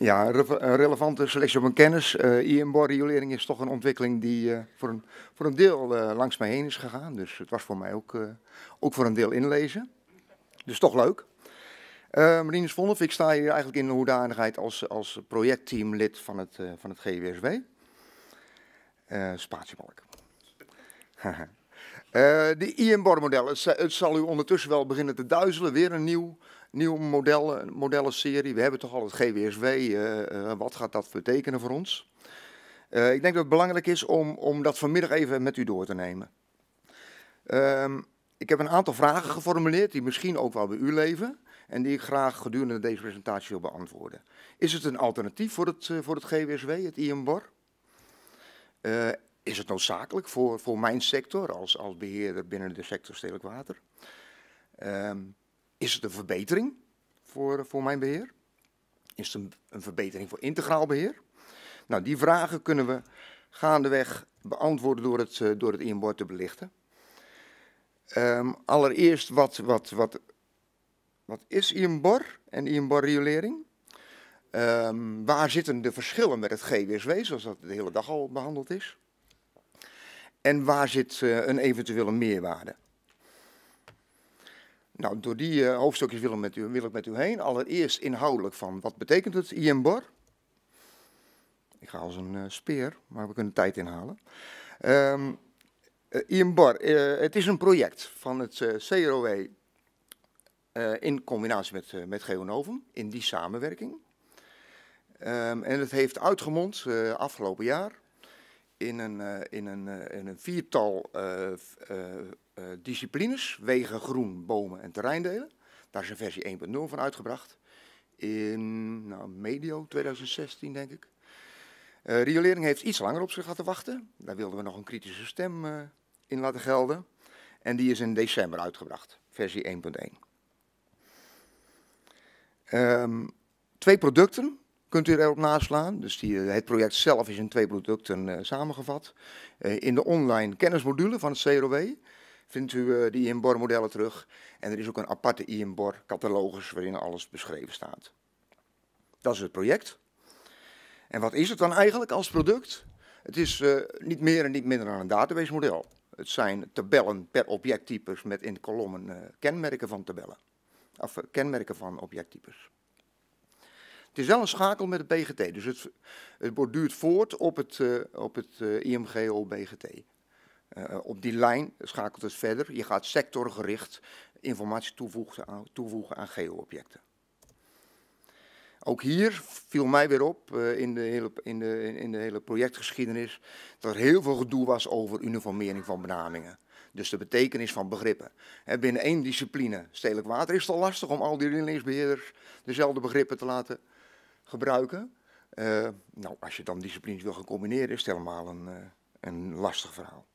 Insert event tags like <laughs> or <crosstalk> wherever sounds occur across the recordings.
Ja, een relevante selectie op mijn kennis. Uh, eh, im is toch een ontwikkeling die eh, voor, een, voor een deel eh, langs mij heen is gegaan. Dus het was voor mij ook, ook voor een deel inlezen. Dus toch leuk. Uh, Marinus ik sta hier eigenlijk in de hoedanigheid als, als projectteamlid van het, van het GWSW. Uh, spatiebalk. <laughs> Eh, de im modellen model het, zal u ondertussen wel beginnen te duizelen. Weer een nieuw, nieuw model, serie. We hebben toch al het GWSW. Eh, eh, wat gaat dat betekenen voor ons? ik denk dat het belangrijk is om, om dat vanmiddag even met u door te nemen. Ehm, ik heb een aantal vragen geformuleerd die misschien ook wel bij u leven en die ik graag gedurende deze presentatie wil beantwoorden. Is het een alternatief voor het, voor het GWSW, het IMBOR? Uh, is het noodzakelijk voor, voor mijn sector als, als beheerder binnen de sector stedelijk water? Ehm, is het een verbetering voor, voor mijn beheer? Is het een, verbetering voor integraal beheer? Nou, die vragen kunnen we gaandeweg beantwoorden door het, uh, door het te belichten. Ehm, allereerst, wat, wat, wat, wat is IMBOR en IMBOR-riolering? Ehm, waar zitten de verschillen met het GWSW, zoals dat de hele dag al behandeld is? en waar zit eh, een eventuele meerwaarde? Nou, door die eh, hoofdstukjes wil ik, met u, wil ik met u heen. Allereerst inhoudelijk van wat betekent het IMBOR? Ik ga als een eh, speer, maar we kunnen tijd inhalen. Um, ehm, IMBOR, het is een project van het CROW in combinatie met, met Geonovum, in die samenwerking. Ehm, en het heeft uitgemond afgelopen jaar in een, eh, in een, eh, in een viertal eh, disciplines, wegen, groen, bomen en terreindelen. Daar is een versie 1.0 van uitgebracht. In nou, medio 2016, denk ik. Uh, riolering heeft iets langer op zich laten wachten. Daar wilden we nog een kritische stem in laten gelden. En die is in december uitgebracht, versie 1.1. Ehm, twee producten kunt u erop naslaan. Dus die, eh, het project zelf is in twee producten eh, samengevat. Eh, in de online kennismodule van het CROW vindt u uh, die IMBOR-modellen terug. En er is ook een aparte IMBOR-catalogus waarin alles beschreven staat. Dat is het project. En wat is het dan eigenlijk als product? Het is niet meer en niet minder dan een database-model. Het zijn tabellen per objecttypes met in kolommen kenmerken van tabellen. Of kenmerken van objecttypes. Het is wel een schakel met het BGT, dus het, het borduurt voort op het, eh, op het uh, eh, IMGO-BGT. Eh, op die lijn schakelt het verder. Je gaat sectorgericht informatie toevoegen aan, toevoegen aan geo-objecten. Ook hier viel mij weer op in, de hele, in, de, in de hele projectgeschiedenis dat er heel veel gedoe was over uniformering van benamingen. Dus de betekenis van begrippen. binnen één discipline, stedelijk water, is het al lastig om al die inlichtingsbeheerders dezelfde begrippen te laten gebruiken. Eh, nou, als je dan disciplines wil gaan combineren, is het helemaal een, eh, een lastig verhaal.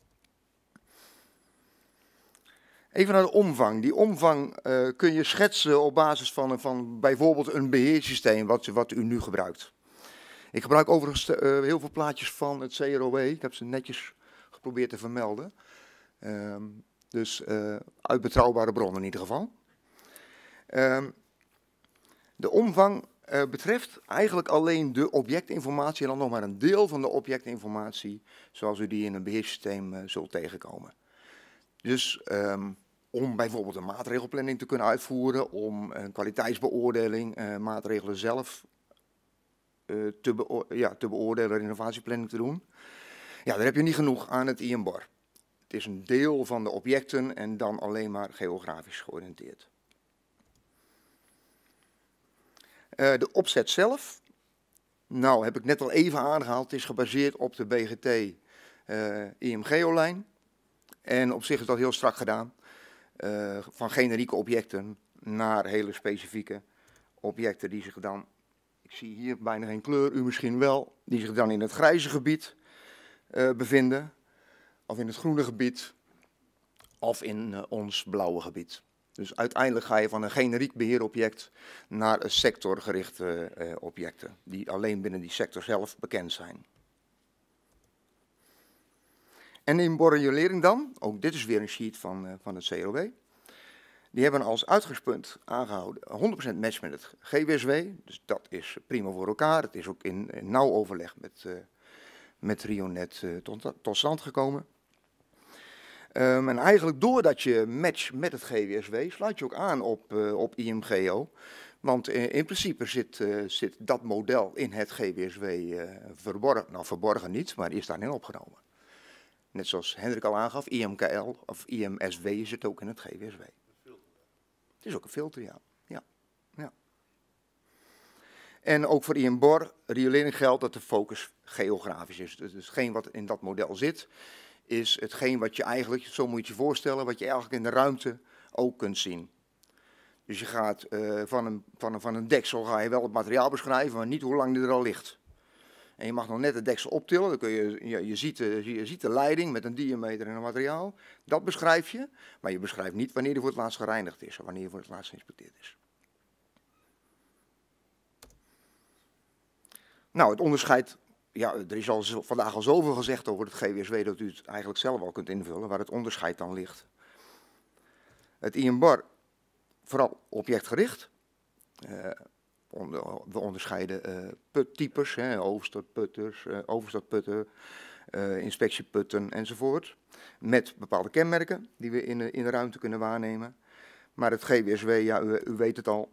Even naar de omvang. Die omvang eh, kun je schetsen op basis van, van bijvoorbeeld een beheersysteem wat, wat u nu gebruikt. Ik gebruik overigens heel veel plaatjes van het CROW. Ik heb ze netjes geprobeerd te vermelden. Ehm, dus uit betrouwbare bronnen in ieder geval. Ehm, de omvang eh, betreft eigenlijk alleen de objectinformatie en dan nog maar een deel van de objectinformatie zoals u die in een beheerssysteem eh, zult tegenkomen. Dus ehm, om bijvoorbeeld een maatregelplanning te kunnen uitvoeren, om een kwaliteitsbeoordeling, eh, maatregelen zelf te, beo ja, te beoordelen, innovatieplanning te doen, ja, daar heb je niet genoeg aan het IMBAR. Het is een deel van de objecten en dan alleen maar geografisch georiënteerd. Eh, de opzet zelf, nou heb ik net al even aangehaald, het is gebaseerd op de BGT uh, eh, img lijn En op zich is dat heel strak gedaan. Eh, van generieke objecten naar hele specifieke objecten die zich dan, ik zie hier bijna geen kleur, u misschien wel, die zich dan in het grijze gebied bevinden. Of in het groene gebied, of in ons blauwe gebied. Dus uiteindelijk ga je van een generiek beheerobject naar een sectorgerichte eh, objecten, die alleen binnen die sector zelf bekend zijn. En in borrelering dan, ook dit is weer een sheet van, eh, van het COW, die hebben als uitgangspunt aangehouden 100% match met het GWSW, dus dat is prima voor elkaar. Het is ook in, nauw overleg met, uh, met Rionet tot, tot stand gekomen. Ehm, en eigenlijk doordat je match met het GWSW, sluit je ook aan op, uh, op IMGO. Want eh, in principe zit, eh, zit, dat model in het GWSW verborgen. Nou, verborgen niet, maar is daarin opgenomen. Net zoals Hendrik al aangaf, IMKL of IMSW zit ook in het GWSW. Het is ook een filter, ja. ja. ja. En ook voor IMBOR, riolering geldt dat de focus geografisch is. Dus, dus geen wat in dat model zit, is hetgeen wat je eigenlijk, zo moet je je voorstellen, wat je eigenlijk in de ruimte ook kunt zien. Dus je gaat eh, van, een, van, een, van een deksel ga je wel het materiaal beschrijven, maar niet hoe lang die er al ligt. En je mag nog net het deksel optillen, dan kun je, je, ziet de, eh, je ziet de leiding met een diameter en een materiaal. Dat beschrijf je, maar je beschrijft niet wanneer die voor het laatst gereinigd is of wanneer die voor het laatst geïnspecteerd is. Nou, het onderscheid ja, er is al vandaag al zoveel gezegd over het GWSW dat u het eigenlijk zelf al kunt invullen, waar het onderscheid dan ligt. Het IMBAR, vooral objectgericht. Eh, we onderscheiden eh, puttypes, hè, overstortputters, eh, inspectieputten enzovoort. Met bepaalde kenmerken die we in, in de ruimte kunnen waarnemen. Maar het GWSW, ja, u, u weet het al,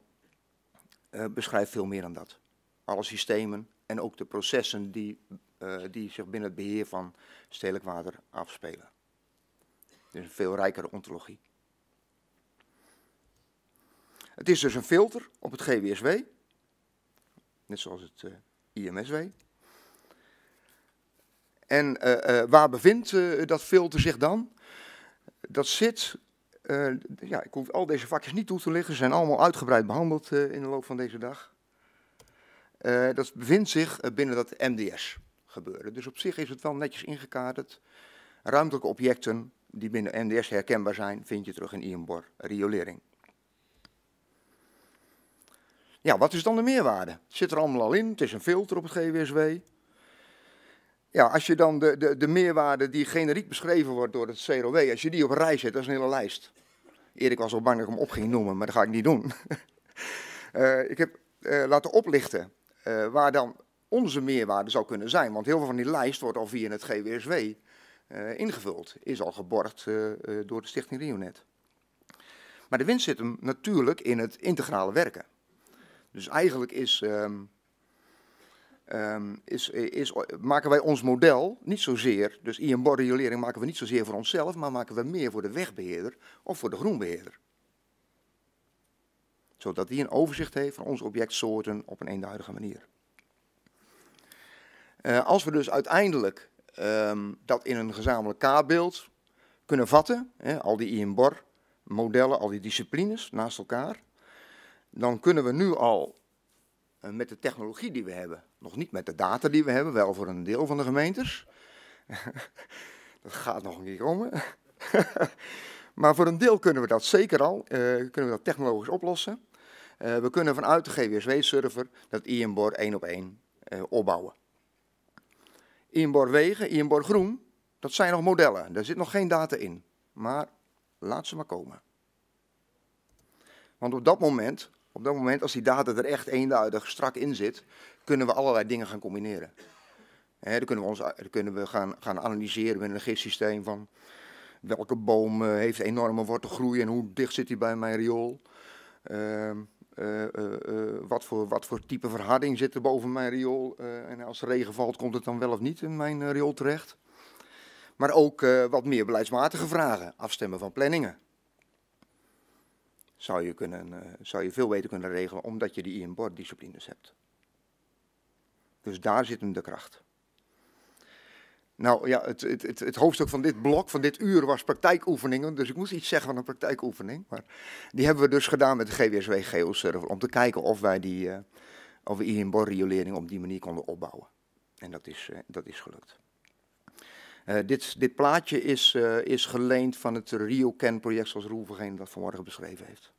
beschrijft veel meer dan dat. Alle systemen, en ook de processen die, eh, die zich binnen het beheer van stedelijk water afspelen. Dus een veel rijkere ontologie. Het is dus een filter op het GWSW, net zoals het eh, IMSW. En eh, waar bevindt dat filter zich dan? Dat zit, ja, ik hoef al deze vakjes niet toe te leggen, ze zijn allemaal uitgebreid behandeld in de loop van deze dag. Eh, dat bevindt zich eh, binnen dat MDS-gebeuren. Dus op zich is het wel netjes ingekaderd. Ruimtelijke objecten die binnen MDS herkenbaar zijn, vind je terug in IMBOR riolering. Ja, wat is dan de meerwaarde? Het zit er allemaal al in, het is een filter op het GWSW. Ja, als je dan de, de, de meerwaarde die generiek beschreven wordt door het CROW, als je die op een rij zet, dat is een hele lijst. Erik was al bang dat ik hem op ging noemen, maar dat ga ik niet doen. <laughs> Eh, ik heb laten oplichten eh, waar dan onze meerwaarde zou kunnen zijn. Want heel veel van die lijst wordt al via het GWSW eh, ingevuld. Is al geborgd eh, door de stichting Rionet. Maar de winst zit hem natuurlijk in het integrale werken. Dus eigenlijk is, ehm, ehm, is, is, maken wij ons model niet zozeer, dus in maken we niet zozeer voor onszelf, maar maken we meer voor de wegbeheerder of voor de groenbeheerder zodat die een overzicht heeft van onze objectsoorten op een eenduidige manier. Eh, als we dus uiteindelijk ehm, dat in een gezamenlijk kaartbeeld kunnen vatten, hè, al die IMBOR-modellen, al die disciplines naast elkaar, dan kunnen we nu al eh, met de technologie die we hebben, nog niet met de data die we hebben, wel voor een deel van de gemeentes, <laughs> dat gaat nog een keer komen, <laughs> maar voor een deel kunnen we dat zeker al, eh, kunnen we dat technologisch oplossen. Eh, we kunnen vanuit de GWSW-server dat INBOR één op één uh, opbouwen. INBOR wegen, INBOR groen, dat zijn nog modellen. Daar zit nog geen data in. Maar laat ze maar komen. Want op dat moment, op dat moment als die data er echt eenduidig strak in zit, kunnen we allerlei dingen gaan combineren. He, dan kunnen we, ons, dan kunnen we gaan, gaan analyseren met een gistsysteem van welke boom heeft enorme wortelgroei en hoe dicht zit hij bij mijn riool. Ehm, eh, eh, eh, wat, voor, wat voor type verharding zit er boven mijn riool? en als er regen valt, komt het dan wel of niet in mijn riool terecht? Maar ook wat meer beleidsmatige vragen, afstemmen van planningen. Zou je, kunnen, zou je veel beter kunnen regelen omdat je die in-bord disciplines hebt. Dus daar zit hem de kracht. Nou ja, het, het, het, het, hoofdstuk van dit blok, van dit uur, was praktijkoefeningen. Dus ik moest iets zeggen van een praktijkoefening. Maar die hebben we dus gedaan met de GWSW GeoServer. Om te kijken of wij die, uh, of we op die manier konden opbouwen. En dat is, eh, dat is gelukt. Eh, dit, dit plaatje is, is geleend van het RioCan-project zoals Geen dat vanmorgen beschreven heeft.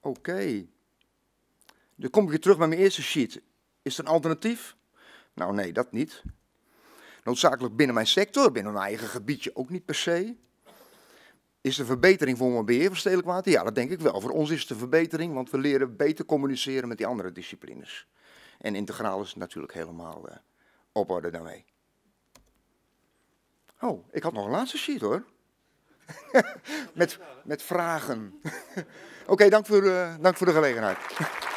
Oké. Dan kom ik weer terug bij mijn eerste sheet. Is er een alternatief? Nou nee, dat niet. Noodzakelijk binnen mijn sector, binnen mijn eigen gebiedje ook niet per se. Is de verbetering voor mijn beheer van stedelijk water? Ja, dat denk ik wel. Voor ons is het een verbetering, want we leren beter communiceren met die andere disciplines. En integraal is natuurlijk helemaal eh, op orde daarmee. Oh, ik had nog een laatste sheet hoor. <laughs> met, met vragen. <laughs> Oké, dank, voor, eh, dank voor de gelegenheid. <laughs>